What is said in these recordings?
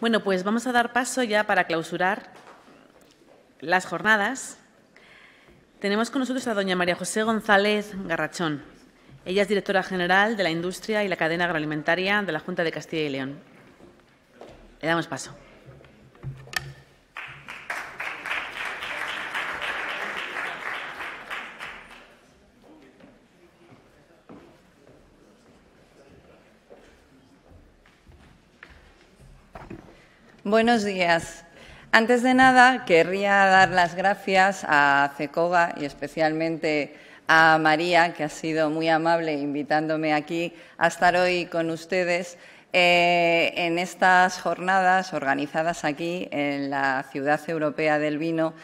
Bueno, pues vamos a dar paso ya para clausurar las jornadas. Tenemos con nosotros a doña María José González Garrachón. Ella es directora general de la industria y la cadena agroalimentaria de la Junta de Castilla y León. Le damos paso. Buenos días. Antes de nada, querría dar las gracias a CECOGA y especialmente a María, que ha sido muy amable invitándome aquí a estar hoy con ustedes eh, en estas jornadas organizadas aquí en la Ciudad Europea del Vino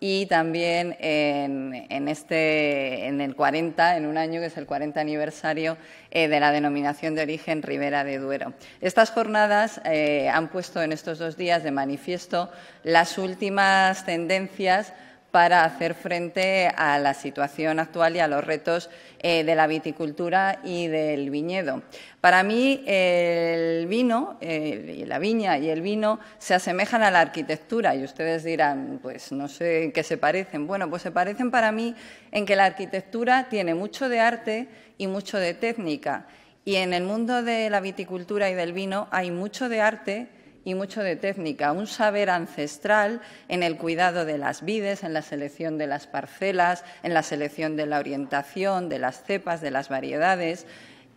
y también en, este, en el 40, en un año que es el 40 aniversario eh, de la denominación de origen Ribera de Duero. Estas jornadas eh, han puesto en estos dos días de manifiesto las últimas tendencias para hacer frente a la situación actual y a los retos eh, de la viticultura y del viñedo. Para mí, el vino, eh, la viña y el vino se asemejan a la arquitectura y ustedes dirán, pues no sé qué se parecen. Bueno, pues se parecen para mí en que la arquitectura tiene mucho de arte y mucho de técnica. Y en el mundo de la viticultura y del vino hay mucho de arte y mucho de técnica, un saber ancestral en el cuidado de las vides, en la selección de las parcelas, en la selección de la orientación, de las cepas, de las variedades,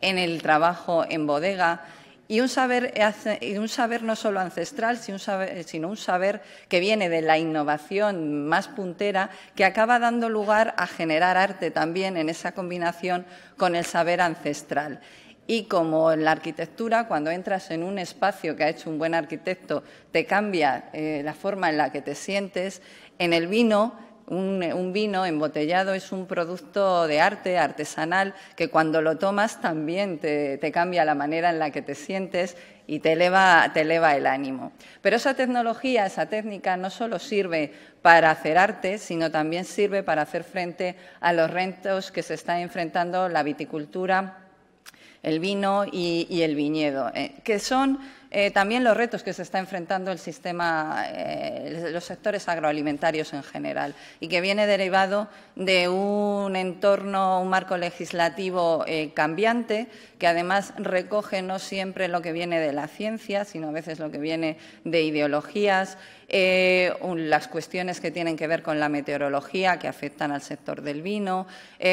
en el trabajo en bodega. Y un, saber, y un saber, no solo ancestral, sino un saber que viene de la innovación más puntera, que acaba dando lugar a generar arte también en esa combinación con el saber ancestral. Y como en la arquitectura, cuando entras en un espacio que ha hecho un buen arquitecto, te cambia eh, la forma en la que te sientes, en el vino un, vino embotellado es un producto de arte, artesanal, que cuando lo tomas también te, cambia la manera en la que te sientes y te eleva, te eleva el ánimo. Pero esa tecnología, esa técnica no solo sirve para hacer arte, sino también sirve para hacer frente a los retos que se está enfrentando la viticultura el vino y, el viñedo, eh, que son eh, también los retos que se está enfrentando el sistema, eh, los sectores agroalimentarios en general, y que viene derivado de un entorno, un marco legislativo eh, cambiante, que además recoge no siempre lo que viene de la ciencia, sino a veces lo que viene de ideologías, las cuestiones que tienen que ver con la meteorología, que afectan al sector del vino,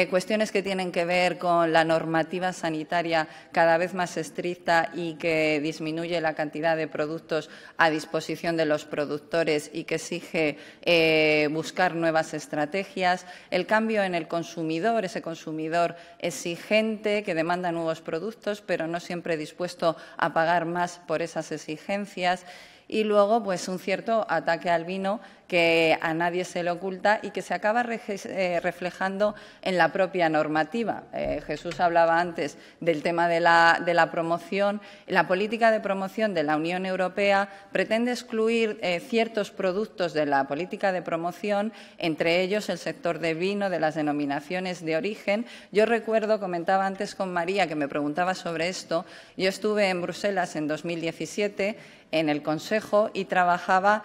cuestiones que tienen que ver con la normativa sanitaria cada vez más estricta y que disminuye la cantidad de productos a disposición de los productores y que exige eh, buscar nuevas estrategias, el cambio en el consumidor, ese consumidor exigente que demanda nuevos productos, pero no siempre dispuesto a pagar más por esas exigencias y luego pues un cierto ataque al vino que a nadie se le oculta y que se acaba eh, reflejando en la propia normativa. Eh, Jesús hablaba antes del tema de la, promoción. La política de promoción de la Unión Europea pretende excluir eh, ciertos productos de la política de promoción, entre ellos el sector de vino, de las denominaciones de origen. Yo recuerdo, comentaba antes con María, que me preguntaba sobre esto, yo estuve en Bruselas en 2017 en el Consejo y trabajaba,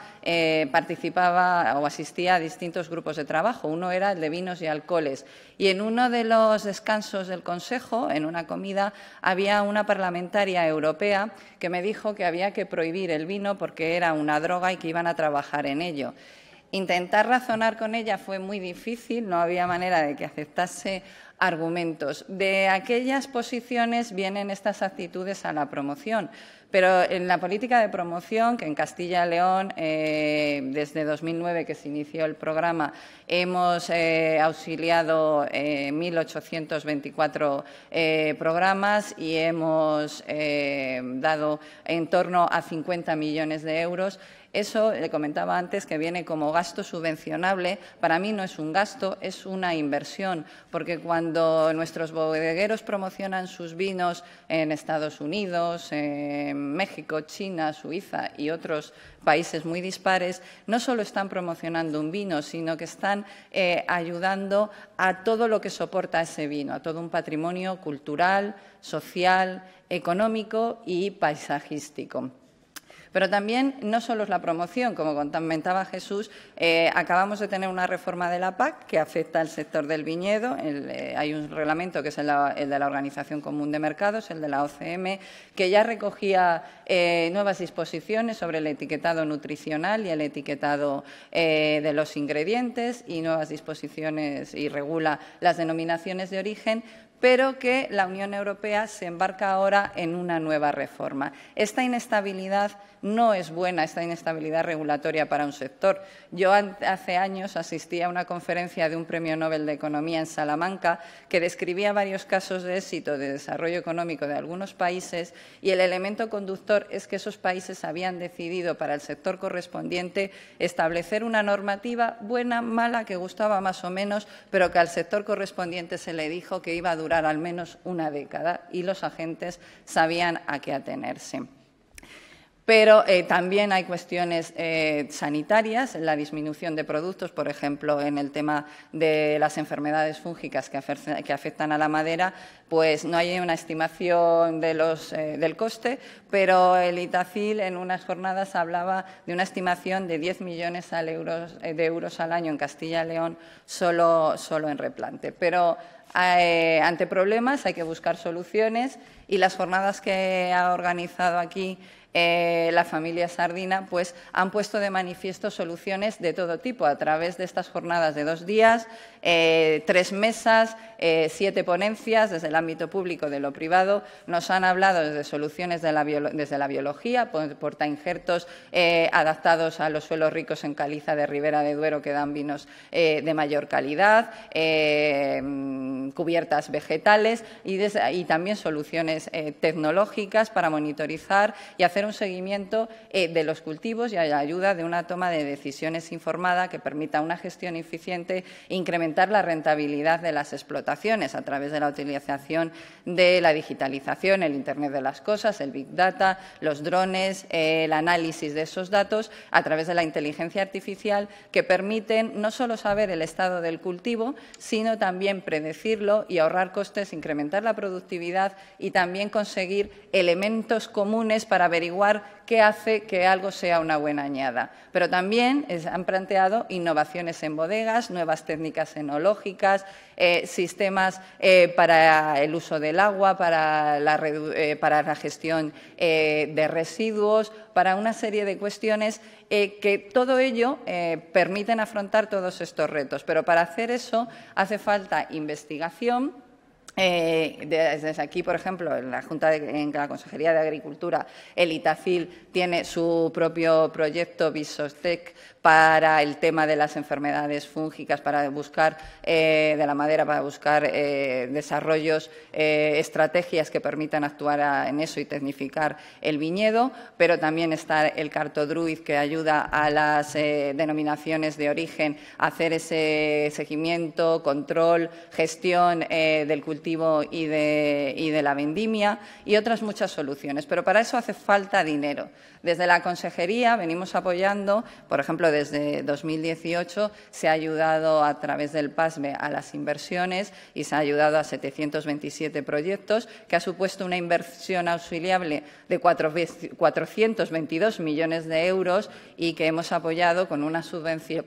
participaba o asistía a distintos grupos de trabajo. Uno era el de vinos y alcoholes. Y en uno de los descansos del Consejo, en una comida, había una parlamentaria europea que me dijo que había que prohibir el vino porque era una droga y que iban a trabajar en ello. Intentar razonar con ella fue muy difícil, no había manera de que aceptase argumentos. De aquellas posiciones vienen estas actitudes a la promoción. Pero en la política de promoción, que en Castilla y León, eh, desde 2009 que se inició el programa, hemos eh, auxiliado 1.824 eh, programas y hemos dado en torno a 50 millones de euros. Eso, le comentaba antes, que viene como gasto subvencionable, para mí no es un gasto, es una inversión, porque cuando nuestros bodegueros promocionan sus vinos en Estados Unidos, en México, China, Suiza y otros países muy dispares, no solo están promocionando un vino, sino que están eh, ayudando a todo lo que soporta ese vino, a todo un patrimonio cultural, social, económico y paisajístico. Pero también no solo es la promoción, como comentaba Jesús, eh, acabamos de tener una reforma de la PAC que afecta al sector del viñedo. Eh, hay un reglamento que es el, de la Organización Común de Mercados, el de la OCM, que ya recogía eh, nuevas disposiciones sobre el etiquetado nutricional y el etiquetado de los ingredientes y nuevas disposiciones y regula las denominaciones de origen, pero que la Unión Europea se embarca ahora en una nueva reforma. Esta inestabilidad no es buena, esta inestabilidad regulatoria para un sector. Yo hace años asistí a una conferencia de un premio Nobel de Economía en Salamanca que describía varios casos de éxito de desarrollo económico de algunos países y el elemento conductor es que esos países habían decidido para el sector correspondiente establecer una normativa buena, mala, que gustaba más o menos, pero que al sector correspondiente se le dijo que iba a durar durar al menos una década y los agentes sabían a qué atenerse pero eh, también hay cuestiones eh, sanitarias, la disminución de productos, por ejemplo, en el tema de las enfermedades fúngicas que, afectan a la madera, pues no hay una estimación eh, del coste, pero el Itacil en unas jornadas hablaba de una estimación de 10 millones de euros al año en Castilla y León solo, en replante. Pero ante problemas hay que buscar soluciones y las jornadas que ha organizado aquí eh, la familia Sardina, pues han puesto de manifiesto soluciones de todo tipo a través de estas jornadas de dos días, eh, tres mesas, eh, siete ponencias desde el ámbito público de lo privado. Nos han hablado de soluciones desde la biología, portainjertos eh, adaptados a los suelos ricos en caliza de Ribera de Duero que dan vinos de mayor calidad, mm, cubiertas vegetales y, y también soluciones tecnológicas para monitorizar y hacer un seguimiento de los cultivos y a la ayuda de una toma de decisiones informada que permita una gestión eficiente, incrementar la rentabilidad de las explotaciones a través de la utilización de la digitalización, el Internet de las Cosas, el Big Data, los drones, el análisis de esos datos a través de la inteligencia artificial que permiten no solo saber el estado del cultivo, sino también predecirlo y ahorrar costes, incrementar la productividad y también conseguir elementos comunes para averiguar qué hace que algo sea una buena añada. Pero también han planteado innovaciones en bodegas, nuevas técnicas en tecnológicas, eh, sistemas eh, para el uso del agua, para la eh, gestión de residuos, para una serie de cuestiones que todo ello permiten afrontar todos estos retos. Pero para hacer eso hace falta investigación eh, desde aquí, por ejemplo, en la Junta de, en la Consejería de Agricultura, el Itafil tiene su propio proyecto Visostec para el tema de las enfermedades fúngicas, para buscar eh, de la madera, para buscar eh, desarrollos, estrategias que permitan actuar en eso y tecnificar el viñedo, pero también está el Cartodruid que ayuda a las denominaciones de origen a hacer ese seguimiento, control, gestión del cultivo y de, de la vendimia y otras muchas soluciones. Pero para eso hace falta dinero. Desde la Consejería venimos apoyando, por ejemplo, desde 2018 se ha ayudado a través del PASME a las inversiones y se ha ayudado a 727 proyectos, que ha supuesto una inversión auxiliable de 422 millones de euros y que hemos apoyado con una subvención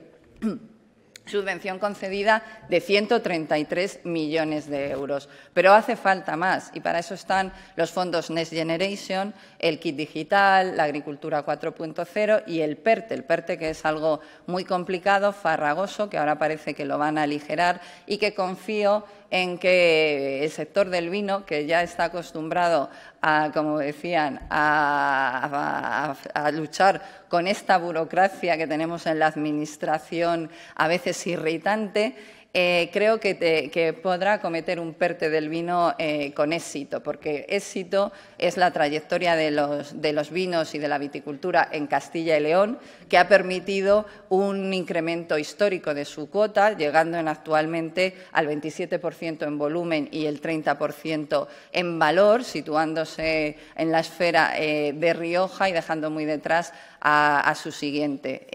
subvención concedida de 133 millones de euros. Pero hace falta más y para eso están los fondos Next Generation, el kit digital, la agricultura 4.0 y el PERTE. El PERTE que es algo muy complicado, farragoso, que ahora parece que lo van a aligerar y que confío en que el sector del vino, que ya está acostumbrado a, como decían, a, a, luchar con esta burocracia que tenemos en la administración, a veces irritante, eh, creo que, podrá cometer un perte del vino eh, con éxito, porque éxito es la trayectoria de los, vinos y de la viticultura en Castilla y León, que ha permitido un incremento histórico de su cuota, llegando en actualmente al 27% en volumen y el 30% en valor, situándose en la esfera eh, de Rioja y dejando muy detrás a, su siguiente.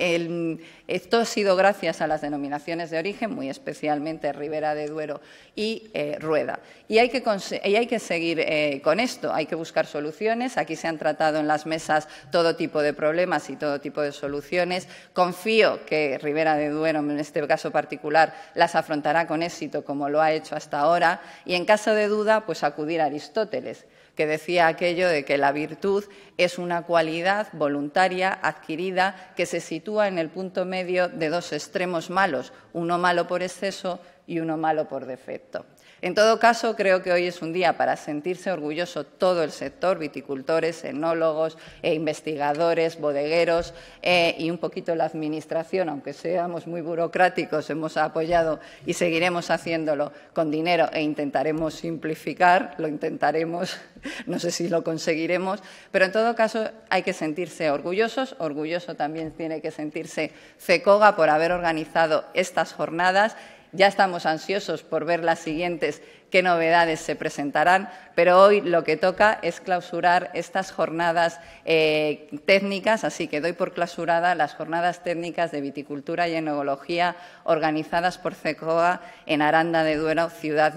esto ha sido gracias a las denominaciones de origen, muy especialmente Ribera de Duero y eh, Rueda. Y hay que, seguir eh, con esto, hay que buscar soluciones. Aquí se han tratado en las mesas todo tipo de problemas y todo tipo de soluciones. Confío que Ribera de Duero, en este caso particular, las afrontará con éxito como lo ha hecho hasta ahora. Y en caso de duda, pues acudir a Aristóteles que decía aquello de que la virtud es una cualidad voluntaria, adquirida, que se sitúa en el punto medio de dos extremos malos, uno malo por exceso y uno malo por defecto. En todo caso, creo que hoy es un día para sentirse orgulloso todo el sector, viticultores, enólogos, e investigadores, bodegueros eh, y un poquito la Administración, aunque seamos muy burocráticos, hemos apoyado y seguiremos haciéndolo con dinero e intentaremos simplificar, lo intentaremos, no sé si lo conseguiremos, pero en todo caso hay que sentirse orgullosos, orgulloso también tiene que sentirse CECOGA por haber organizado estas jornadas ya estamos ansiosos por ver las siguientes, qué novedades se presentarán, pero hoy lo que toca es clausurar estas jornadas eh, técnicas, así que doy por clausurada las jornadas técnicas de viticultura y enología organizadas por CECOA en Aranda de Duero, Ciudad,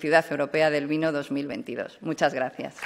Ciudad Europea del Vino 2022. Muchas gracias.